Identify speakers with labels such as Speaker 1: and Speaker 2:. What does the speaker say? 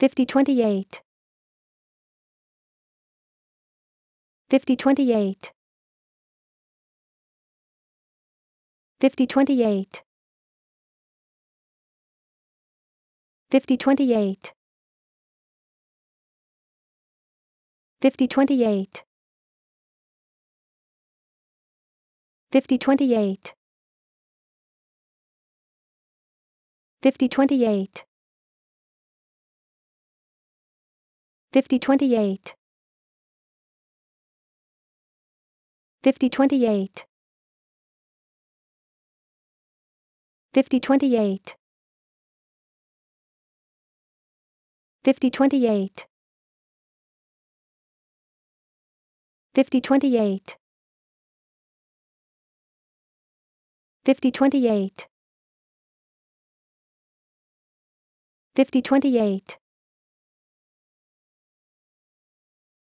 Speaker 1: 5028 5028 5028 5028 5028 5028 5028 5028 5028 5028 5028 5028 5028 5028